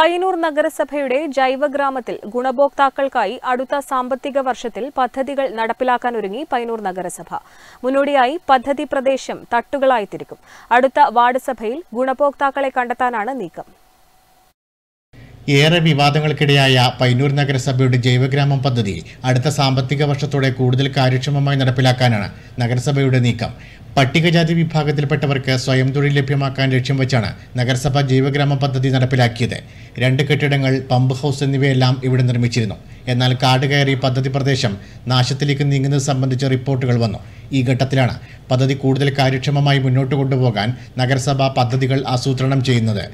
പയ്യന്നൂർ നഗരസഭയുടെ ജൈവഗ്രാമത്തിൽ ഗുണഭോക്താക്കൾക്കായി അടുത്ത സാമ്പത്തിക വർഷത്തിൽ പദ്ധതികൾ നടപ്പിലാക്കാൻ ഒരുങ്ങി പയ്യന്നൂർ നഗരസഭ മുന്നോടിയായി പദ്ധതി പ്രദേശം തട്ടുകളായി തിരിക്കും അടുത്ത വാർഡ് സഭയിൽ ഗുണഭോക്താക്കളെ കണ്ടെത്താനാണ് നീക്കം ഏറെ വിവാദങ്ങൾക്കിടയായ പൈനൂർ നഗരസഭയുടെ ജൈവഗ്രാമം പദ്ധതി അടുത്ത സാമ്പത്തിക വർഷത്തോടെ കൂടുതൽ കാര്യക്ഷമമായി നടപ്പിലാക്കാനാണ് നഗരസഭയുടെ നീക്കം പട്ടികജാതി വിഭാഗത്തിൽപ്പെട്ടവർക്ക് സ്വയം തൊഴിൽ ലഭ്യമാക്കാൻ ലക്ഷ്യം വെച്ചാണ് നഗരസഭ ജൈവഗ്രാമ പദ്ധതി നടപ്പിലാക്കിയത് രണ്ട് കെട്ടിടങ്ങൾ പമ്പ് ഹൗസ് എന്നിവയെല്ലാം ഇവിടെ നിർമ്മിച്ചിരുന്നു എന്നാൽ കാട് കയറി പദ്ധതി പ്രദേശം നാശത്തിലേക്ക് നീങ്ങുന്നത് സംബന്ധിച്ച റിപ്പോർട്ടുകൾ വന്നു ഈ ഘട്ടത്തിലാണ് പദ്ധതി കൂടുതൽ കാര്യക്ഷമമായി മുന്നോട്ട് കൊണ്ടുപോകാൻ നഗരസഭ പദ്ധതികൾ ആസൂത്രണം ചെയ്യുന്നത്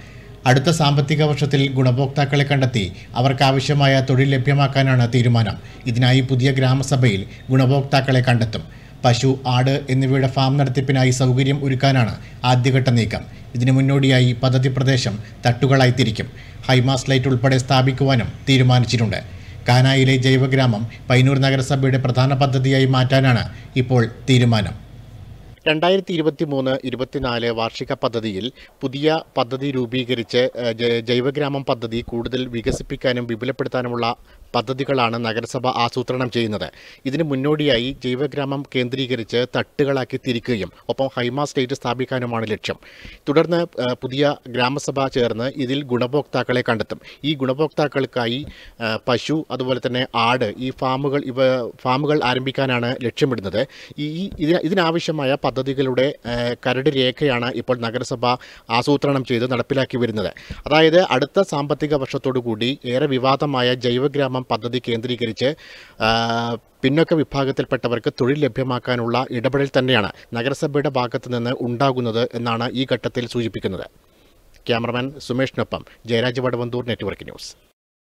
അടുത്ത സാമ്പത്തിക വർഷത്തിൽ ഗുണഭോക്താക്കളെ കണ്ടെത്തി അവർക്കാവശ്യമായ തൊഴിൽ ലഭ്യമാക്കാനാണ് തീരുമാനം ഇതിനായി പുതിയ ഗ്രാമസഭയിൽ ഗുണഭോക്താക്കളെ കണ്ടെത്തും പശു ആട് എന്നിവയുടെ ഫാം നടത്തിപ്പിനായി സൗകര്യം ഒരുക്കാനാണ് ആദ്യഘട്ട നീക്കം ഇതിനു മുന്നോടിയായി പദ്ധതി പ്രദേശം തട്ടുകളായി തിരിക്കും ഹൈമാസ് ലൈറ്റ് ഉൾപ്പെടെ സ്ഥാപിക്കുവാനും തീരുമാനിച്ചിട്ടുണ്ട് കാനായിലെ ജൈവഗ്രാമം പൈനൂർ നഗരസഭയുടെ പ്രധാന പദ്ധതിയായി മാറ്റാനാണ് ഇപ്പോൾ തീരുമാനം രണ്ടായിരത്തി ഇരുപത്തി മൂന്ന് ഇരുപത്തിനാല് വാർഷിക പദ്ധതിയിൽ പുതിയ പദ്ധതി രൂപീകരിച്ച് ജൈവഗ്രാമം പദ്ധതി കൂടുതൽ വികസിപ്പിക്കാനും വിപുലപ്പെടുത്താനുമുള്ള പദ്ധതികളാണ് നഗരസഭ ആസൂത്രണം ചെയ്യുന്നത് ഇതിന് മുന്നോടിയായി ജൈവഗ്രാമം കേന്ദ്രീകരിച്ച് തട്ടുകളാക്കി തിരിക്കുകയും ഒപ്പം ഹൈമ സ്റ്റേറ്റ് സ്ഥാപിക്കാനുമാണ് ലക്ഷ്യം തുടർന്ന് പുതിയ ഗ്രാമസഭ ചേർന്ന് ഇതിൽ ഗുണഭോക്താക്കളെ കണ്ടെത്തും ഈ ഗുണഭോക്താക്കൾക്കായി പശു അതുപോലെ തന്നെ ആട് ഈ ഫാമുകൾ ഇവ ഫാമുകൾ ആരംഭിക്കാനാണ് ലക്ഷ്യമിടുന്നത് ഈ ഇതിനാവശ്യമായ പദ്ധതി പദ്ധതികളുടെ കരട് രേഖയാണ് ഇപ്പോൾ നഗരസഭ ആസൂത്രണം ചെയ്ത് നടപ്പിലാക്കി വരുന്നത് അതായത് അടുത്ത സാമ്പത്തിക വർഷത്തോടുകൂടി ഏറെ വിവാദമായ ജൈവഗ്രാമം പദ്ധതി കേന്ദ്രീകരിച്ച് പിന്നോക്ക വിഭാഗത്തിൽപ്പെട്ടവർക്ക് തൊഴിൽ ലഭ്യമാക്കാനുള്ള ഇടപെടൽ തന്നെയാണ് നഗരസഭയുടെ ഭാഗത്തു നിന്ന് ഉണ്ടാകുന്നത് എന്നാണ് ഈ ഘട്ടത്തിൽ സൂചിപ്പിക്കുന്നത് ക്യാമറമാൻ സുമേഷിനൊപ്പം ജയരാജ് വടവന്തൂർ നെറ്റ്വർക്ക് ന്യൂസ്